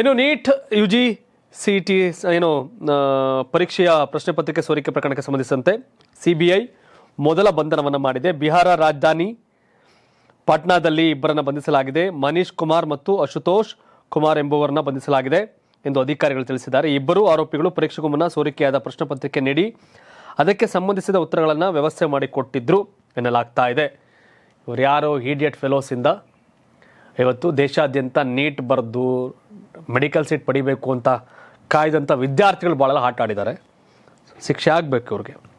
ಇನ್ನು NEET U G C T ಏನು ಪರೀಕ್ಷೆಯ ಪ್ರಶ್ನೆ ಪತ್ರಿಕೆ ಸೋರಿಕೆ ಪ್ರಕರಣಕ್ಕೆ ಸಂಬಂಧಿಸಿದಂತೆ ಸಿ ಬಿ ಐ ಮೊದಲ ಬಂಧನವನ್ನು ಮಾಡಿದೆ ಬಿಹಾರ ರಾಜಧಾನಿ ಪಾಟ್ನಾದಲ್ಲಿ ಇಬ್ಬರನ್ನು ಬಂಧಿಸಲಾಗಿದೆ ಮನೀಶ್ ಕುಮಾರ್ ಮತ್ತು ಅಶುತೋಷ್ ಕುಮಾರ್ ಎಂಬುವರನ್ನು ಬಂಧಿಸಲಾಗಿದೆ ಎಂದು ಅಧಿಕಾರಿಗಳು ತಿಳಿಸಿದ್ದಾರೆ ಇಬ್ಬರು ಆರೋಪಿಗಳು ಪರೀಕ್ಷೆಗೂ ಮುನ್ನ ಸೋರಿಕೆಯಾದ ಪ್ರಶ್ನೆ ಪತ್ರಿಕೆ ನೀಡಿ ಅದಕ್ಕೆ ಸಂಬಂಧಿಸಿದ ಉತ್ತರಗಳನ್ನು ವ್ಯವಸ್ಥೆ ಮಾಡಿಕೊಟ್ಟಿದ್ರು ಎನ್ನಲಾಗ್ತಾ ಇದೆ ಇವರು ಯಾರೋ ಹೀಡಿಯಟ್ ಫೆಲೋಸಿಂದ ಇವತ್ತು ದೇಶಾದ್ಯಂತ ನೀಟ್ ಬರೆದು ಮೆಡಿಕಲ್ ಸೀಟ್ ಪಡಿಬೇಕು ಅಂತ ಕಾಯ್ದಂಥ ವಿದ್ಯಾರ್ಥಿಗಳು ಭಾಳ ಆಟ ಆಡಿದ್ದಾರೆ ಶಿಕ್ಷೆ ಆಗಬೇಕು ಇವ್ರಿಗೆ